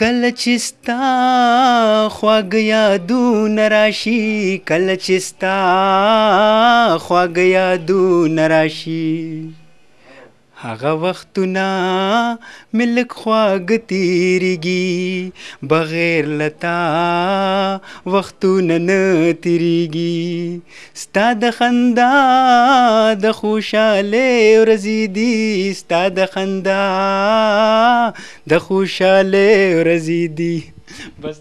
کله چې ستا خواږه یادونه راشي کله چې ستا خواږه یادونه راشي هغه وختونه ملک خواږه تیریږي بغیر لتا وختونه نه تیریږي ستا د خندا د خوشاله ورځې دي ستا د خندا د خوشاله ورځې دي بس